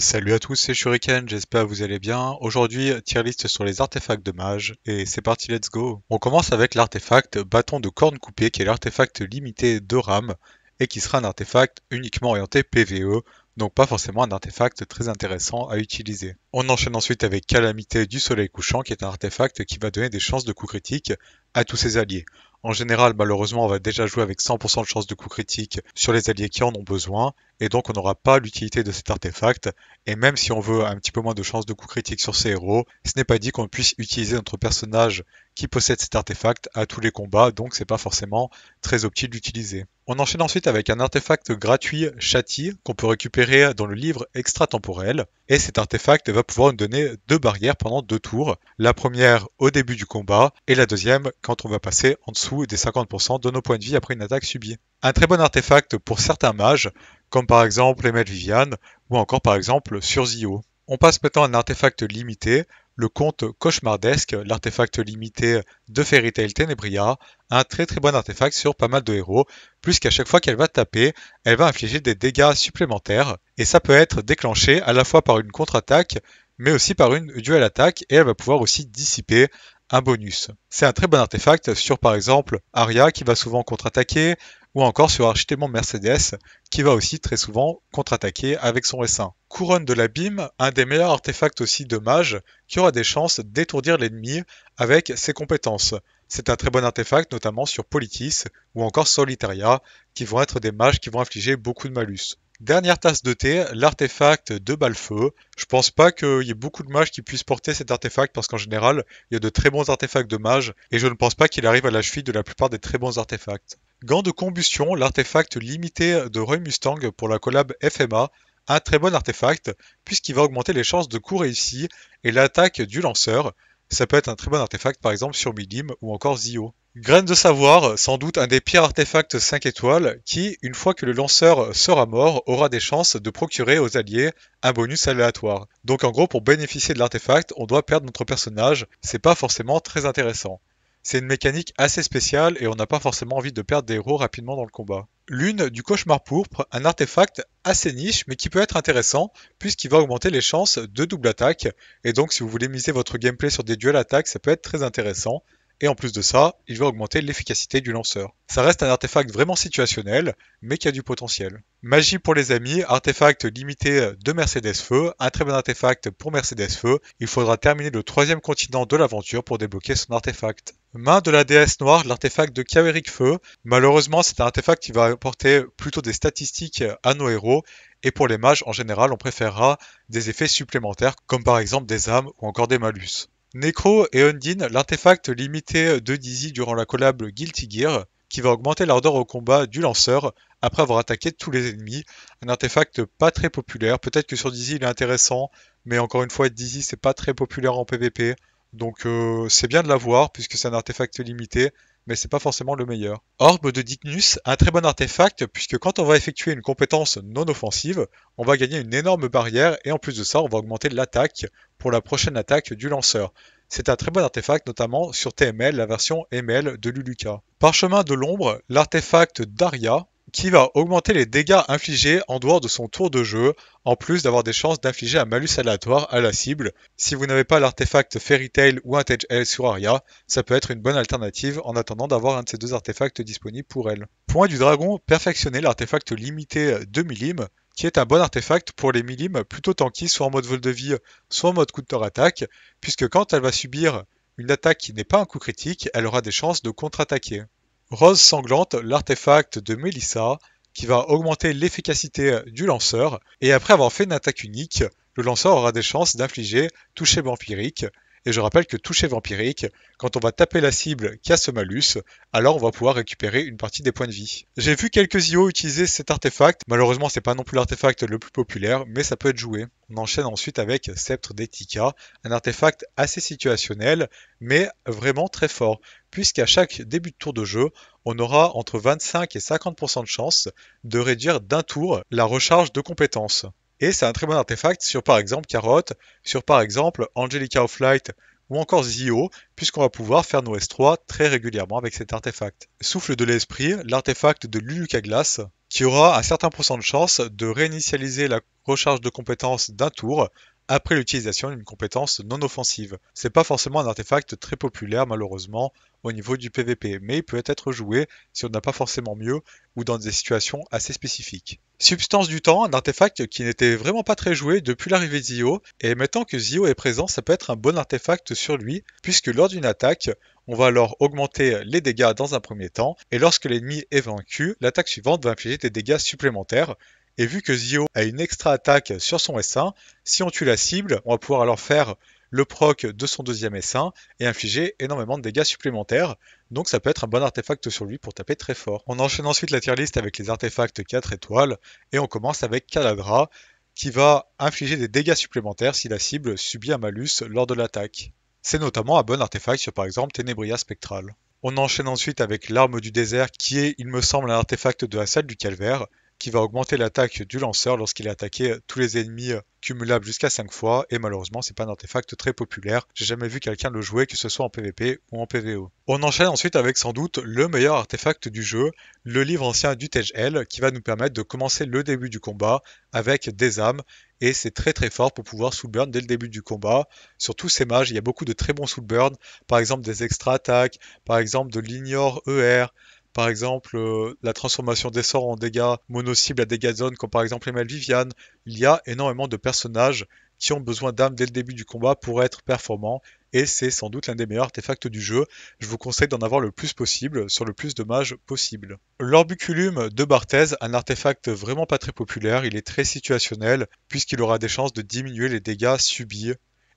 Salut à tous, c'est Shuriken, j'espère que vous allez bien. Aujourd'hui, tier list sur les artefacts de mage, et c'est parti, let's go On commence avec l'artefact Bâton de Corne Coupée, qui est l'artefact limité de RAM, et qui sera un artefact uniquement orienté PVE, donc pas forcément un artefact très intéressant à utiliser. On enchaîne ensuite avec Calamité du Soleil Couchant, qui est un artefact qui va donner des chances de coups critiques à tous ses alliés. En général, malheureusement, on va déjà jouer avec 100% de chances de coups critiques sur les alliés qui en ont besoin, et donc on n'aura pas l'utilité de cet artefact, et même si on veut un petit peu moins de chances de coup critique sur ses héros, ce n'est pas dit qu'on puisse utiliser notre personnage qui possède cet artefact à tous les combats, donc c'est pas forcément très optique d'utiliser. On enchaîne ensuite avec un artefact gratuit Châti qu'on peut récupérer dans le livre temporel. Et cet artefact va pouvoir nous donner deux barrières pendant deux tours. La première au début du combat et la deuxième quand on va passer en dessous des 50% de nos points de vie après une attaque subie. Un très bon artefact pour certains mages, comme par exemple Emmet Vivian ou encore par exemple sur Zio. On passe maintenant à un artefact limité, le conte cauchemardesque, l'artefact limité de Fairy Tail Tenebria, un très très bon artefact sur pas mal de héros, puisqu'à chaque fois qu'elle va taper, elle va infliger des dégâts supplémentaires, et ça peut être déclenché à la fois par une contre-attaque, mais aussi par une duel attaque, et elle va pouvoir aussi dissiper un bonus. C'est un très bon artefact sur par exemple Aria qui va souvent contre-attaquer, ou encore sur Archémon Mercedes, qui va aussi très souvent contre-attaquer avec son essaim. Couronne de l'abîme, un des meilleurs artefacts aussi de mage, qui aura des chances d'étourdir l'ennemi avec ses compétences. C'est un très bon artefact, notamment sur Politis ou encore Solitaria, qui vont être des mages qui vont infliger beaucoup de malus. Dernière tasse de thé, l'artefact de Balfeu. Je pense pas qu'il y ait beaucoup de mages qui puissent porter cet artefact parce qu'en général, il y a de très bons artefacts de mages et je ne pense pas qu'il arrive à la cheville de la plupart des très bons artefacts. Gant de combustion l'artefact limité de Roy Mustang pour la collab FMA, un très bon artefact puisqu'il va augmenter les chances de coup réussis et l'attaque du lanceur. Ça peut être un très bon artefact par exemple sur Milim ou encore Zio. Graine de savoir, sans doute un des pires artefacts 5 étoiles qui, une fois que le lanceur sera mort, aura des chances de procurer aux alliés un bonus aléatoire. Donc en gros pour bénéficier de l'artefact, on doit perdre notre personnage, c'est pas forcément très intéressant. C'est une mécanique assez spéciale et on n'a pas forcément envie de perdre des héros rapidement dans le combat. L'une du cauchemar pourpre, un artefact assez niche mais qui peut être intéressant puisqu'il va augmenter les chances de double attaque et donc si vous voulez miser votre gameplay sur des duels attaques ça peut être très intéressant et en plus de ça, il va augmenter l'efficacité du lanceur. Ça reste un artefact vraiment situationnel, mais qui a du potentiel. Magie pour les amis, artefact limité de Mercedes Feu, un très bon artefact pour Mercedes Feu, il faudra terminer le troisième continent de l'aventure pour débloquer son artefact. Main de la déesse noire, l'artefact de Kaverick Feu. Malheureusement, c'est un artefact qui va apporter plutôt des statistiques à nos héros, et pour les mages en général, on préférera des effets supplémentaires, comme par exemple des âmes ou encore des malus. Necro et Undine, l'artefact limité de dizzy durant la collab Guilty Gear, qui va augmenter l'ardeur au combat du lanceur après avoir attaqué tous les ennemis. Un artefact pas très populaire, peut-être que sur Dizzy il est intéressant, mais encore une fois Dizzy c'est pas très populaire en PvP, donc euh, c'est bien de l'avoir puisque c'est un artefact limité, mais c'est pas forcément le meilleur. Orbe de Dignus, un très bon artefact puisque quand on va effectuer une compétence non offensive, on va gagner une énorme barrière et en plus de ça, on va augmenter l'attaque pour la prochaine attaque du lanceur. C'est un très bon artefact, notamment sur TML, la version ML de Luluka. Parchemin de l'ombre, l'artefact Daria, qui va augmenter les dégâts infligés en dehors de son tour de jeu, en plus d'avoir des chances d'infliger un malus aléatoire à la cible. Si vous n'avez pas l'artefact Fairy Tail ou un L sur Aria, ça peut être une bonne alternative en attendant d'avoir un de ces deux artefacts disponibles pour elle. Point du dragon, perfectionner l'artefact limité 2 mm, qui est un bon artefact pour les millimes plutôt tanky, soit en mode vol de vie, soit en mode counter-attaque, puisque quand elle va subir une attaque qui n'est pas un coup critique, elle aura des chances de contre-attaquer. Rose sanglante l'artefact de Melissa, qui va augmenter l'efficacité du lanceur et après avoir fait une attaque unique, le lanceur aura des chances d'infliger toucher vampirique. Et je rappelle que toucher vampirique, quand on va taper la cible qui a ce malus, alors on va pouvoir récupérer une partie des points de vie. J'ai vu quelques IO utiliser cet artefact, malheureusement c'est pas non plus l'artefact le plus populaire, mais ça peut être joué. On enchaîne ensuite avec Sceptre d'Etika, un artefact assez situationnel, mais vraiment très fort puisqu'à chaque début de tour de jeu, on aura entre 25 et 50% de chance de réduire d'un tour la recharge de compétences. Et c'est un très bon artefact sur par exemple Carotte, sur par exemple Angelica of Light ou encore Zio, puisqu'on va pouvoir faire nos S3 très régulièrement avec cet artefact. Souffle de l'esprit, l'artefact de Luluka Glace, qui aura un certain pourcent de chance de réinitialiser la recharge de compétences d'un tour après l'utilisation d'une compétence non offensive. C'est pas forcément un artefact très populaire malheureusement au niveau du PvP, mais il peut être joué si on n'a pas forcément mieux ou dans des situations assez spécifiques. Substance du temps, un artefact qui n'était vraiment pas très joué depuis l'arrivée de Zio, et maintenant que Zio est présent, ça peut être un bon artefact sur lui, puisque lors d'une attaque, on va alors augmenter les dégâts dans un premier temps, et lorsque l'ennemi est vaincu, l'attaque suivante va infliger des dégâts supplémentaires, et vu que Zio a une extra attaque sur son S1, si on tue la cible, on va pouvoir alors faire le proc de son deuxième S1 et infliger énormément de dégâts supplémentaires, donc ça peut être un bon artefact sur lui pour taper très fort. On enchaîne ensuite la tier avec les artefacts 4 étoiles, et on commence avec Caladra, qui va infliger des dégâts supplémentaires si la cible subit un malus lors de l'attaque. C'est notamment un bon artefact sur par exemple Tenebria Spectral. On enchaîne ensuite avec l'arme du désert qui est, il me semble, un artefact de la salle du calvaire, qui va augmenter l'attaque du lanceur lorsqu'il a attaqué tous les ennemis cumulables jusqu'à 5 fois, et malheureusement c'est pas un artefact très populaire, j'ai jamais vu quelqu'un le jouer que ce soit en PvP ou en PvO. On enchaîne ensuite avec sans doute le meilleur artefact du jeu, le livre ancien du Tejel, qui va nous permettre de commencer le début du combat avec des âmes, et c'est très très fort pour pouvoir soulburn dès le début du combat. Sur tous ces mages, il y a beaucoup de très bons soulburn, par exemple des extra-attaques, par exemple de l'ignore ER, par exemple, euh, la transformation des sorts en dégâts mono-cibles à dégâts de zone, comme par exemple Emel Viviane. Il y a énormément de personnages qui ont besoin d'âme dès le début du combat pour être performants, et c'est sans doute l'un des meilleurs artefacts du jeu. Je vous conseille d'en avoir le plus possible, sur le plus de mages possible. L'Orbiculum de Barthez, un artefact vraiment pas très populaire, il est très situationnel, puisqu'il aura des chances de diminuer les dégâts subis,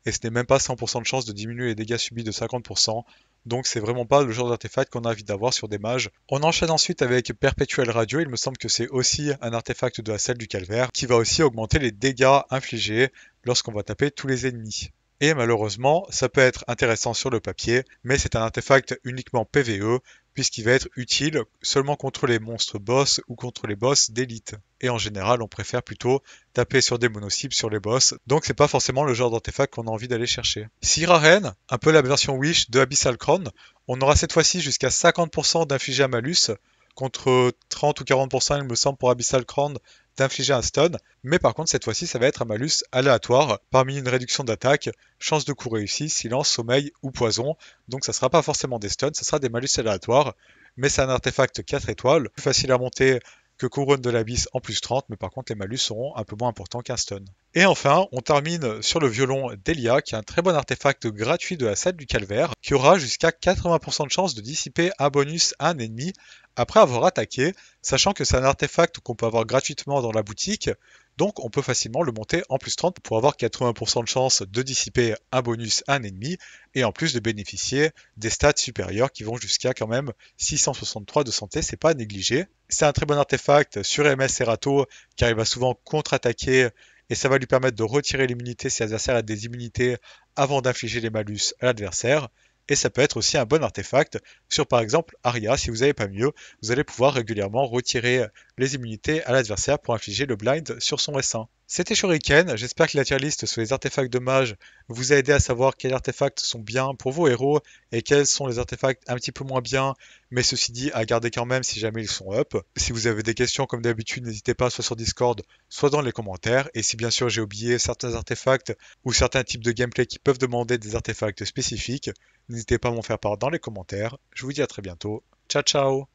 et ce n'est même pas 100% de chance de diminuer les dégâts subis de 50%, donc c'est vraiment pas le genre d'artefact qu'on a envie d'avoir sur des mages. On enchaîne ensuite avec Perpétuel Radio, il me semble que c'est aussi un artefact de la selle du calvaire, qui va aussi augmenter les dégâts infligés lorsqu'on va taper tous les ennemis. Et malheureusement, ça peut être intéressant sur le papier, mais c'est un artefact uniquement PVE, puisqu'il va être utile seulement contre les monstres boss ou contre les boss d'élite. Et en général, on préfère plutôt taper sur des monocibles sur les boss, donc c'est pas forcément le genre d'artefact qu'on a envie d'aller chercher. Siraren, un peu la version Wish de Abyssal Crown, on aura cette fois-ci jusqu'à 50% d'infligé à malus contre 30 ou 40%, il me semble, pour Abyssal Crown d'infliger un stun. Mais par contre, cette fois-ci, ça va être un malus aléatoire parmi une réduction d'attaque, chance de coup réussi, silence, sommeil ou poison. Donc ça sera pas forcément des stuns, ça sera des malus aléatoires. Mais c'est un artefact 4 étoiles, plus facile à monter que couronne de l'abysse en plus 30, mais par contre les malus seront un peu moins importants qu'un stun. Et enfin, on termine sur le violon d'Elia, qui est un très bon artefact gratuit de la salle du calvaire, qui aura jusqu'à 80% de chance de dissiper un bonus à un ennemi après avoir attaqué, sachant que c'est un artefact qu'on peut avoir gratuitement dans la boutique, donc on peut facilement le monter en plus 30 pour avoir 80% de chance de dissiper un bonus à un ennemi, et en plus de bénéficier des stats supérieurs qui vont jusqu'à quand même 663 de santé, c'est pas négligé. C'est un très bon artefact sur MS Serato car il va souvent contre-attaquer et ça va lui permettre de retirer l'immunité si l'adversaire a des immunités avant d'infliger les malus à l'adversaire et ça peut être aussi un bon artefact sur par exemple Aria si vous n'avez pas mieux vous allez pouvoir régulièrement retirer euh, les immunités à l'adversaire pour infliger le blind sur son s C'était Shuriken, j'espère que la tier list sur les artefacts de mage vous a aidé à savoir quels artefacts sont bien pour vos héros et quels sont les artefacts un petit peu moins bien, mais ceci dit à garder quand même si jamais ils sont up. Si vous avez des questions comme d'habitude, n'hésitez pas soit sur Discord, soit dans les commentaires. Et si bien sûr j'ai oublié certains artefacts ou certains types de gameplay qui peuvent demander des artefacts spécifiques, n'hésitez pas à m'en faire part dans les commentaires. Je vous dis à très bientôt. Ciao ciao